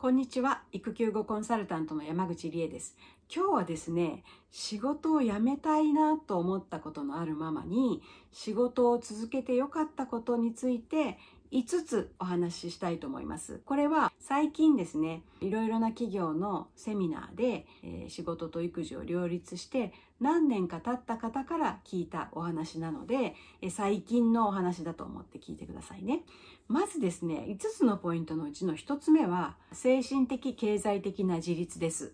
こんにちは育休後コンサルタントの山口理恵です今日はですね仕事を辞めたいなと思ったことのあるママに仕事を続けて良かったことについて5つお話ししたいと思いますこれは最近ですねいろいろな企業のセミナーで、えー、仕事と育児を両立して何年か経った方から聞いたお話なので、最近のお話だと思って聞いてくださいね。まずですね、5つのポイントのうちの1つ目は、精神的経済的な自立です。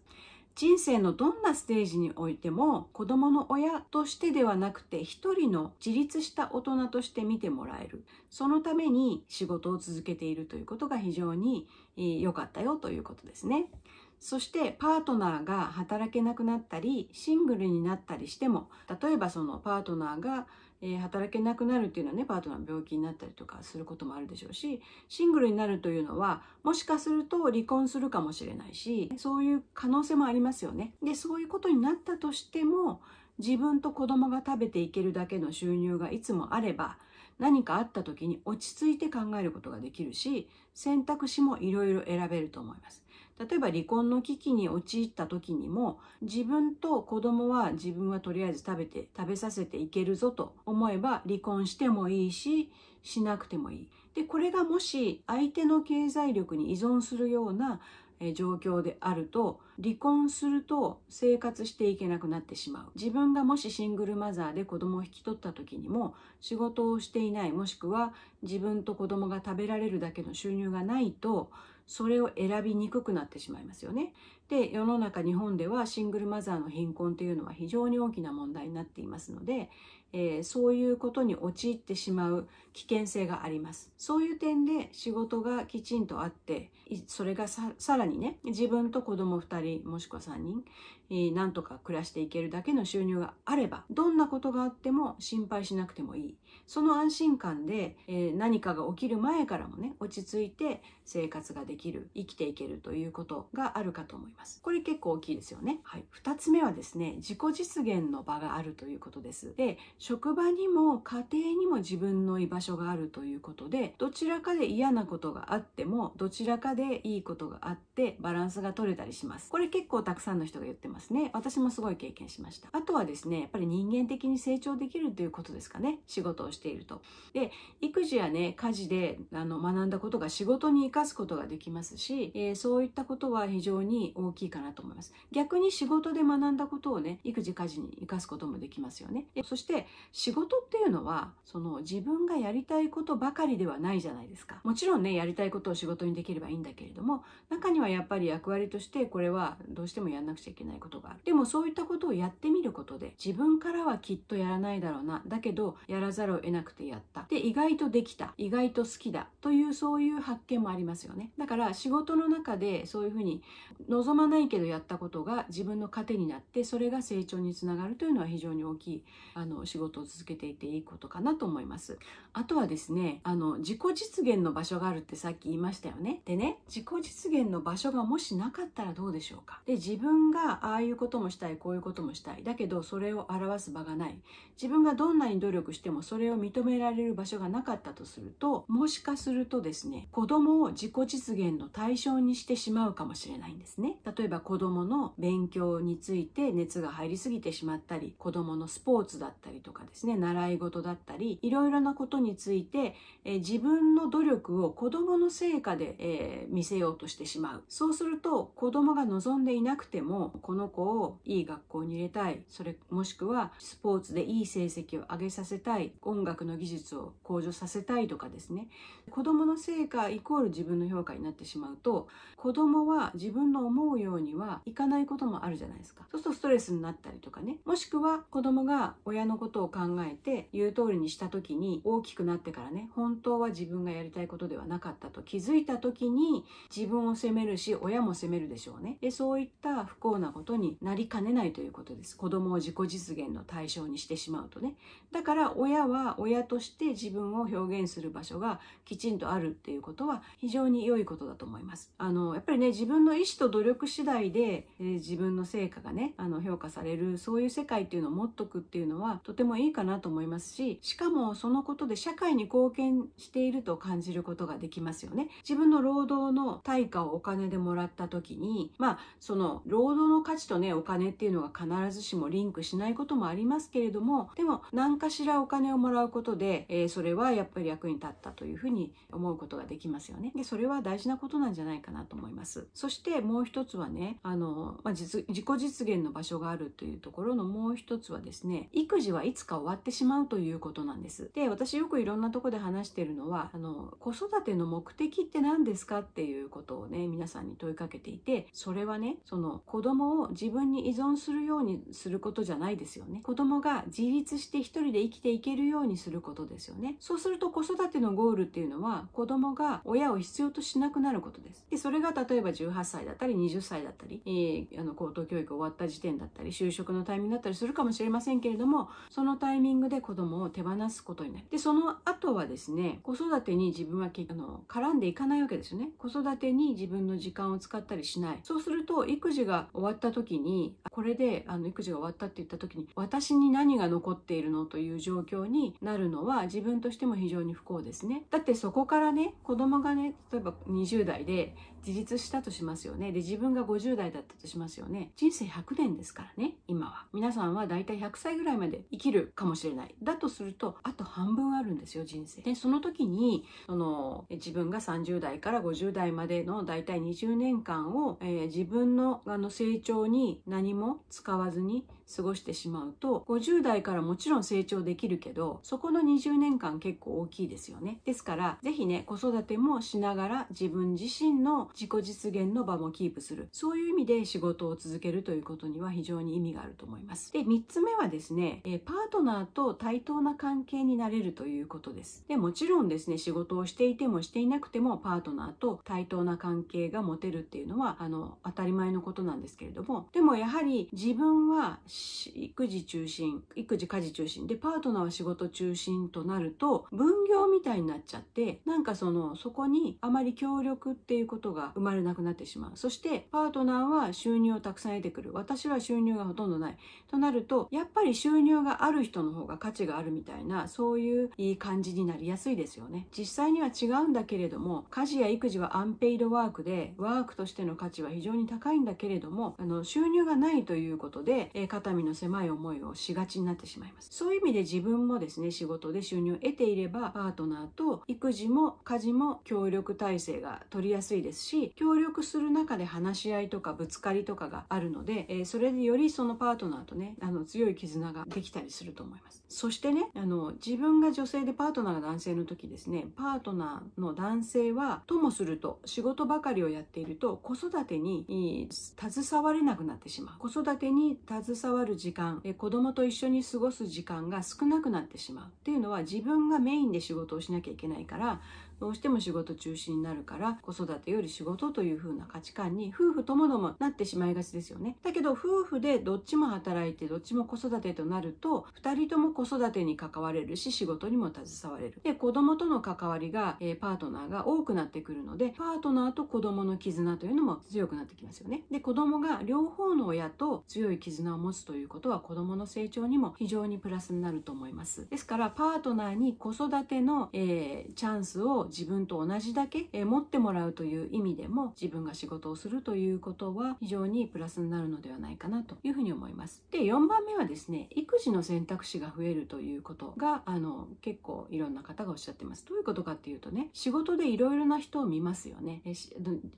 人生のどんなステージにおいても子供の親としてではなくて一人の自立した大人として見てもらえるそのために仕事を続けているということが非常に良かったよということですねそしてパートナーが働けなくなったりシングルになったりしても例えばそのパートナーが働けなくなるっていうのはねパートナー病気になったりとかすることもあるでしょうしシングルになるというのはもしかすると離婚するかもしれないしそういう可能性もありますよね。でそういうことになったとしても自分と子供が食べていけるだけの収入がいつもあれば何かあった時に落ち着いて考えることができるし選択肢もいろいろ選べると思います例えば離婚の危機に陥った時にも自分と子供は自分はとりあえず食べて食べさせていけるぞと思えば離婚してもいいししなくてもいいでこれがもし相手の経済力に依存するような状況であると離婚すると生活していけなくなってしまう自分がもしシングルマザーで子供を引き取った時にも仕事をしていないもしくは自分と子供が食べられるだけの収入がないとそれを選びにくくなってしまいますよね。で世の中日本ではシングルマザーの貧困というのは非常に大きな問題になっていますので、えー、そういうことに陥ってしまう危険性があります。そういう点で仕事がきちんとあって、それがさらにね、自分と子供2人もしくは3人、えー、なんとか暮らしていけるだけの収入があれば、どんなことがあっても心配しなくてもいい。その安心感で、えー、何かが起きる前からもね、落ち着いて生活ができる、生きていけるということがあるかと思います。これ結構大きいですよね。はい。2つ目はですね、自己実現の場があるということです。で、職場にも家庭にも自分の居場所所があるということでどちらかで嫌なことがあってもどちらかでいいことがあってバランスが取れたりしますこれ結構たくさんの人が言ってますね私もすごい経験しましたあとはですねやっぱり人間的に成長できるということですかね仕事をしているとで育児やね家事であの学んだことが仕事に生かすことができますし、えー、そういったことは非常に大きいかなと思います逆に仕事で学んだことをね育児家事に生かすこともできますよねそして仕事っていうのはその自分がやりりたいことばかりではないじゃないですかもちろんねやりたいことを仕事にできればいいんだけれども中にはやっぱり役割としてこれはどうしてもやんなくちゃいけないことがあるでもそういったことをやってみることで自分からはきっとやらないだろうなだけどやらざるを得なくてやったで意外とできた意外と好きだというそういう発見もありますよねだから仕事の中でそういうふうに望まないけどやったことが自分の糧になってそれが成長につながるというのは非常に大きいあの仕事を続けていていいことかなと思いますあとはですね、あの、自己実現の場所があるってさっき言いましたよね。でね、自己実現の場所がもしなかったらどうでしょうか。で、自分がああいうこともしたい、こういうこともしたい。だけど、それを表す場がない。自分がどんなに努力してもそれを認められる場所がなかったとすると、もしかするとですね、子供を自己実現の対象にしてしまうかもしれないんですね。例えば子供の勉強について熱が入りすぎてしまったり、子供のスポーツだったりとかですね、習い事だったり、いろいろなことにについて、え自分の努力を子供の成果で、え見せようとしてしまう。そうすると子供が望んでいなくても、この子をいい学校に入れたい。それもしくはスポーツでいい成績を上げさせたい。音楽の技術を向上させたいとかですね。子供の成果イコール自分の評価になってしまうと、子供は自分の思うようにはいかないこともあるじゃないですか。そうするとストレスになったりとかね。もしくは子供が親のことを考えて言う通りにした時に大きくなってからね本当は自分がやりたいことではなかったと気づいた時に自分を責めるし親も責めるでしょうねでそういった不幸なことになりかねないということです子供を自己実現の対象にしてしまうとねだから親は親として自分を表現する場所がきちんとあるっていうことは非常に良いことだと思いますあのやっぱりね自分の意思と努力次第で、えー、自分の成果がねあの評価されるそういう世界っていうのを持っとくっていうのはとてもいいかなと思いますししかもそのことで社会に貢献していると感じることができますよね。自分の労働の対価をお金でもらった時に、まあ、その労働の価値とね、お金っていうのが必ずしもリンクしないこともありますけれども、でも何かしらお金をもらうことで、えー、それはやっぱり役に立ったというふうに思うことができますよね。で、それは大事なことなんじゃないかなと思います。そしてもう一つはね、あの、まあ、自己実現の場所があるというところのもう一つはですね、育児はいつか終わってしまうということなんです。で、私よくくいろんなとこで話してるのはあの子育ての目的って何ですかっていうことをね皆さんに問いかけていてそれはねその子供を自分に依存するようにすることじゃないですよね子供が自立して一人で生きていけるようにすることですよねそうすると子育てのゴールっていうのは子供が親を必要としなくなることですでそれが例えば18歳だったり20歳だったり、えー、あの高等教育終わった時点だったり就職のタイミングだったりするかもしれませんけれどもそのタイミングで子供を手放すことになるでその後はですね、子育てに自分はあの絡んでいかないわけですよね。子育てに自分の時間を使ったりしない。そうすると、育児が終わった時に、これであの育児が終わったって言った時に、私に何が残っているのという状況になるのは自分としても非常に不幸ですね。だってそこからね、子供がね、例えば20代で自立したとしますよね。で、自分が50代だったとしますよね。人生100年ですからね、今は。皆さんはだいたい100歳ぐらいまで生きるかもしれない。だとすると、あと半分あるんですよ人生でその時にその自分が30代から50代までの大体20年間を、えー、自分のあの成長に何も使わずに過ごしてしまうと50代からもちろん成長できるけどそこの20年間結構大きいですよねですから是非ね子育てもしながら自分自身の自己実現の場もキープするそういう意味で仕事を続けるということには非常に意味があると思いますで3つ目はですねパートナーと対等な関係になれるといういうことです。で、もちろんですね、仕事をしていてもしていなくてもパートナーと対等な関係が持てるっていうのは、あの、当たり前のことなんですけれども、でもやはり自分は育児中心、育児家事中心で、パートナーは仕事中心となると、分業みたいになっちゃって、なんかその、そこにあまり協力っていうことが生まれなくなってしまう。そして、パートナーは収入をたくさん得てくる。私は収入がほとんどない。となると、やっぱり収入がある人の方が価値があるみたいな、そういう言い感じになりやすいですよね。実際には違うんだけれども、家事や育児はアンペイドワークで、ワークとしての価値は非常に高いんだけれども、あの、収入がないということで、え肩身の狭い思いをしがちになってしまいます。そういう意味で自分もですね、仕事で収入を得ていれば、パートナーと育児も家事も協力体制が取りやすいですし、協力する中で話し合いとかぶつかりとかがあるので、えそれでよりそのパートナーとね、あの、強い絆ができたりすると思います。そしてね、あの、自分が女性性でパートナーが男性の時ですねパートナーの男性はともすると仕事ばかりをやっていると子育てに携われなくなってしまう子育てに携わる時間子供と一緒に過ごす時間が少なくなってしまうっていうのは自分がメインで仕事をしなきゃいけないからどうしても仕事中心になるから子育てより仕事という風な価値観に夫婦ともどもなってしまいがちですよねだけど夫婦でどっちも働いてどっちも子育てとなると2人とも子育てに関われるし仕事にも携われるで子供との関わりが、えー、パートナーが多くなってくるのでパートナーと子供の絆というのも強くなってきますよねで子供が両方の親と強い絆を持つということは子供の成長にも非常にプラスになると思いますですからパートナーに子育ての、えー、チャンスを自分と同じだけ、え持ってもらうという意味でも自分が仕事をするということは非常にプラスになるのではないかなというふうに思います。で4番目はですね育児の選択肢が増えるということがあの結構いろんな方がおっしゃってます。どういうことかっていうとね仕事でいろいろな人を見ますよね。え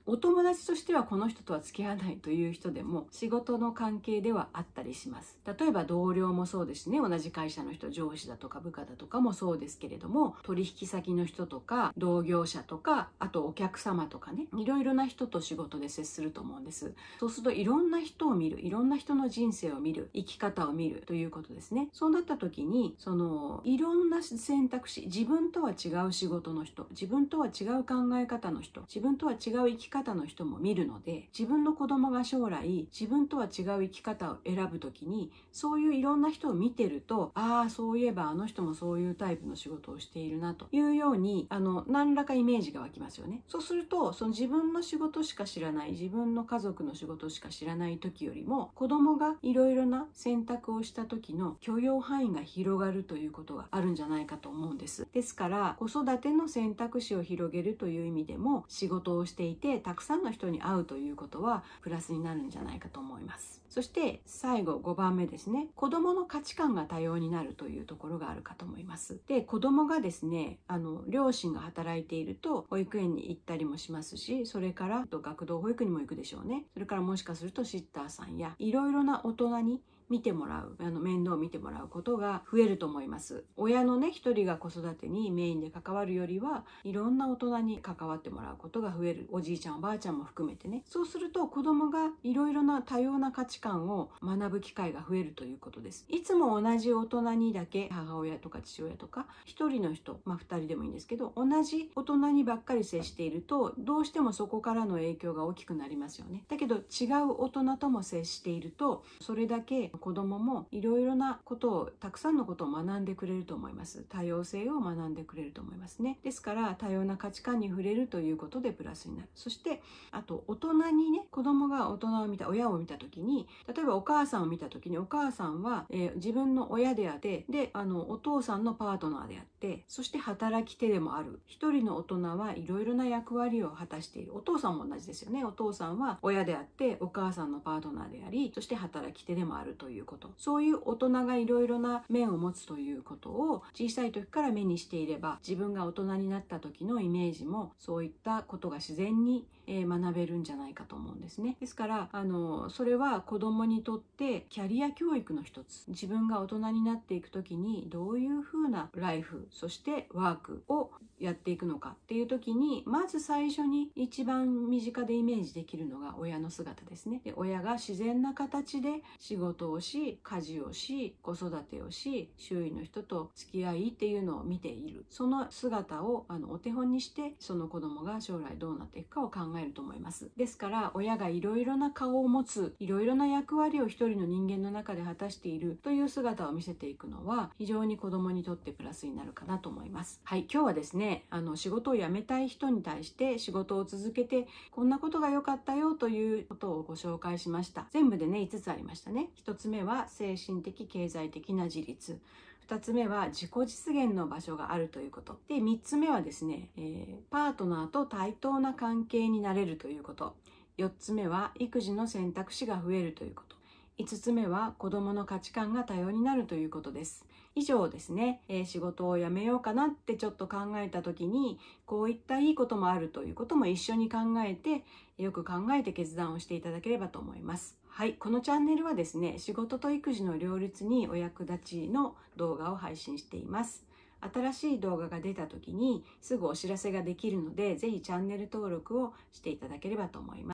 お友達としてはこの人とは付き合わないという人でも仕事の関係ではあったりします。例えば同僚もそうですね同じ会社の人上司だとか部下だとかもそうですけれども取引先の人とか同業者とかあとお客様とかねいろいろな人と仕事で接すると思うんですそうするといろんな人を見るいろんな人の人生を見る生き方を見るということですねそうなった時にそのいろんな選択肢自分とは違う仕事の人自分とは違う考え方の人自分とは違う生き方の人も見るので自分の子供が将来自分とは違う生き方を選ぶ時にそういういろんな人を見てるとああそういえばあの人もそういうタイプの仕事をしているなというようにあの何らかイメージが湧きますよね。そうすると、その自分の仕事しか知らない、自分の家族の仕事しか知らない時よりも、子供がいろいろな選択をした時の許容範囲が広がるということがあるんじゃないかと思うんです。ですから、子育ての選択肢を広げるという意味でも、仕事をしていて、たくさんの人に会うということは、プラスになるんじゃないかと思います。そして、最後5番目ですね。子供の価値観が多様になるというところがあるかと思います。で、子供がですね、あの、両親が働働いていると保育園に行ったりもしますしそれからと学童保育にも行くでしょうねそれからもしかするとシッターさんやいろいろな大人に見てもらうあの面倒を見てもらうことが増えると思います親のね一人が子育てにメインで関わるよりはいろんな大人に関わってもらうことが増えるおじいちゃんおばあちゃんも含めてねそうすると子供がいろいろな多様な価値観を学ぶ機会が増えるということですいつも同じ大人にだけ母親とか父親とか1人の人まあ2人でもいいんですけど同じ大人にばっかり接しているとどうしてもそこからの影響が大きくなりますよねだけど違う大人とも接しているとそれだけ子どももいろいろなことをたくさんのことを学んでくれると思います多様性を学んでくれると思いますねですから多様な価値観に触れるということでプラスになるそしてあと大人にね子どもが大人を見た親を見た時に例えばお母さんを見た時にお母さんは、えー、自分の親であってであのお父さんのパートナーであってそして働き手でもある一人の大人はいろいろな役割を果たしているお父さんも同じですよねお父さんは親であってお母さんのパートナーでありそして働き手でもあるとということそういう大人がいろいろな面を持つということを小さい時から目にしていれば自分が大人になった時のイメージもそういったことが自然に学べるんじゃないかと思うんですねですからあのそれは子供にとってキャリア教育の一つ自分が大人になっていく時にどういうふうなライフそしてワークをやっていくのかっていう時にまず最初に一番身近でイメージできるのが親の姿ですねで親が自然な形で仕事ををし家事をし子育てをし周囲の人と付き合いっていうのを見ているその姿をあのお手本にしてその子供が将来どうなっていくかを考えると思いますですから親がいろいろな顔を持ついろいろな役割を一人の人間の中で果たしているという姿を見せていくのは非常に子供にとってプラスになるかなと思いますはい今日はですねあの仕事を辞めたい人に対して仕事を続けてこんなことが良かったよということをご紹介しました全部でね5つありましたね1つ目は精神的経済的な自立2つ目は自己実現の場所があるということで3つ目はですね、えー、パートナーと対等な関係になれるということ4つ目は育児の選択肢が増えるということ5つ目は子供の価値観が多様になるということです以上ですね、えー、仕事を辞めようかなってちょっと考えた時にこういったいいこともあるということも一緒に考えてよく考えて決断をしていただければと思いますはい、このチャンネルはですね、仕事と育児の両立にお役立ちの動画を配信しています。新しい動画が出た時にすぐお知らせができるので、ぜひチャンネル登録をしていただければと思います。